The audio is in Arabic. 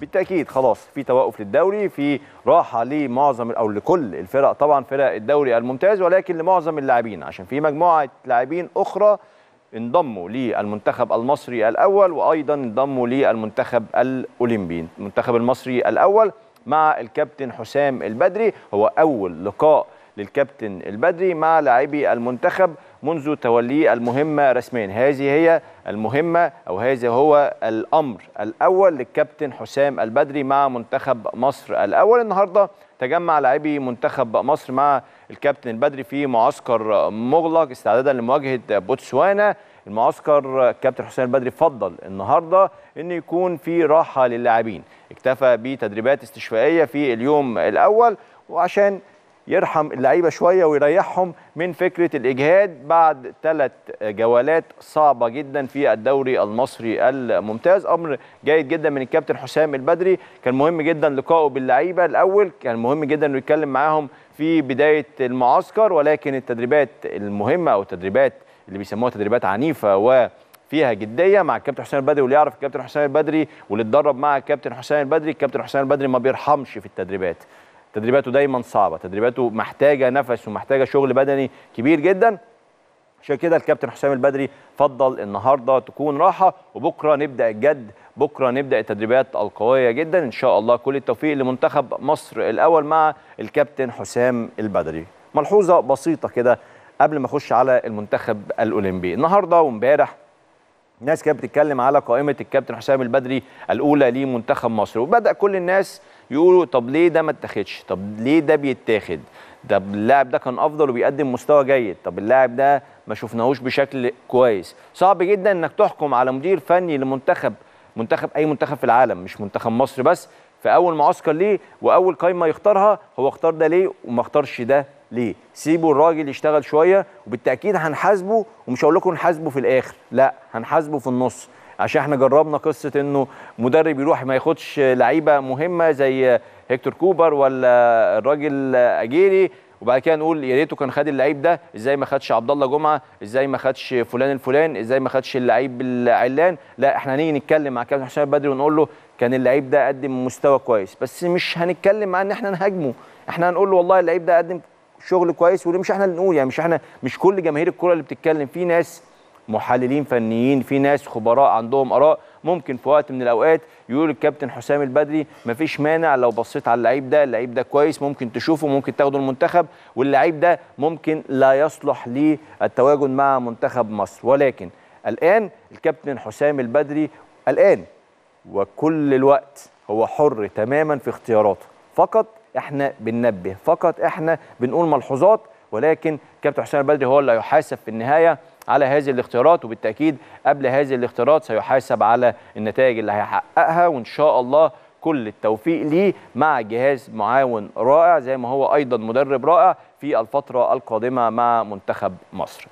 بالتاكيد خلاص في توقف للدوري في راحه لمعظم او لكل الفرق طبعا فرق الدوري الممتاز ولكن لمعظم اللاعبين عشان في مجموعه لاعبين اخرى انضموا للمنتخب المصري الاول وايضا انضموا للمنتخب الاولمبي المنتخب المصري الاول مع الكابتن حسام البدري هو اول لقاء للكابتن البدري مع لاعبي المنتخب منذ توليه المهمة رسميا هذه هي المهمة أو هذا هو الأمر الأول للكابتن حسام البدري مع منتخب مصر الأول النهاردة تجمع لاعبي منتخب مصر مع الكابتن البدري في معسكر مغلق استعدادا لمواجهة بوتسوانا المعسكر الكابتن حسين البدري فضل النهارده ان يكون في راحه للاعبين اكتفى بتدريبات استشفائيه في اليوم الاول وعشان يرحم اللعيبه شويه ويريحهم من فكره الاجهاد بعد ثلاث جولات صعبه جدا في الدوري المصري الممتاز امر جيد جدا من الكابتن حسام البدري كان مهم جدا لقائه باللعيبه الاول كان مهم جدا انه يتكلم معاهم في بدايه المعسكر ولكن التدريبات المهمه او التدريبات اللي بيسموها تدريبات عنيفه و فيها جديه مع الكابتن حسام البدري واللي يعرف الكابتن حسام البدري واللي اتدرب مع الكابتن حسام البدري الكابتن حسام البدري ما بيرحمش في التدريبات تدريباته دايما صعبه تدريباته محتاجه نفس ومحتاجه شغل بدني كبير جدا عشان كده الكابتن حسام البدري فضل النهارده تكون راحه وبكره نبدا الجد بكره نبدا التدريبات القويه جدا ان شاء الله كل التوفيق لمنتخب مصر الاول مع الكابتن حسام البدري ملحوظه بسيطه كده قبل ما اخش على المنتخب الاولمبي النهارده وامبارح الناس كانت بتتكلم على قائمه الكابتن حسام البدري الاولى لمنتخب مصر وبدا كل الناس يقولوا طب ليه ده ما اتاخدش طب ليه ده بيتاخد طب اللاعب ده كان افضل وبيقدم مستوى جيد طب اللاعب ده ما شفناهوش بشكل كويس صعب جدا انك تحكم على مدير فني لمنتخب منتخب اي منتخب في العالم مش منتخب مصر بس في اول معسكر ليه واول قايمه يختارها هو اختار ده ليه وما اختارش ده ليه سيبوا الراجل يشتغل شويه وبالتاكيد هنحاسبه ومش هقول لكم نحاسبه في الاخر لا هنحاسبه في النص عشان احنا جربنا قصه انه مدرب يروح ما ياخدش لعيبه مهمه زي هيكتور كوبر ولا الراجل اجيري وبعد كده نقول يا ريته كان خد اللعيب ده ازاي ما خدش عبد الله جمعه ازاي ما خدش فلان الفلان ازاي ما خدش اللعيب العلان لا احنا هنيجي نتكلم مع كابتن حسام بدري ونقول له كان اللعيب ده قدم مستوى كويس بس مش هنتكلم عن ان احنا نهاجمه احنا هنقول له والله اللعيب ده قدم شغل كويس وليه مش احنا اللي نقول يعني مش احنا مش كل جماهير الكوره اللي بتتكلم في ناس محللين فنيين في ناس خبراء عندهم اراء ممكن في وقت من الاوقات يقول الكابتن حسام البدري مفيش مانع لو بصيت على اللعيب ده اللعيب ده كويس ممكن تشوفه ممكن تاخده المنتخب واللعيب ده ممكن لا يصلح للتواجد مع منتخب مصر ولكن الان الكابتن حسام البدري الان وكل الوقت هو حر تماما في اختياراته فقط احنا بننبه فقط احنا بنقول ملحوظات ولكن كابتن حسين البدري هو اللي هيحاسب في النهايه على هذه الاختيارات وبالتاكيد قبل هذه الاختيارات سيحاسب على النتائج اللي هيحققها وان شاء الله كل التوفيق ليه مع جهاز معاون رائع زي ما هو ايضا مدرب رائع في الفتره القادمه مع منتخب مصر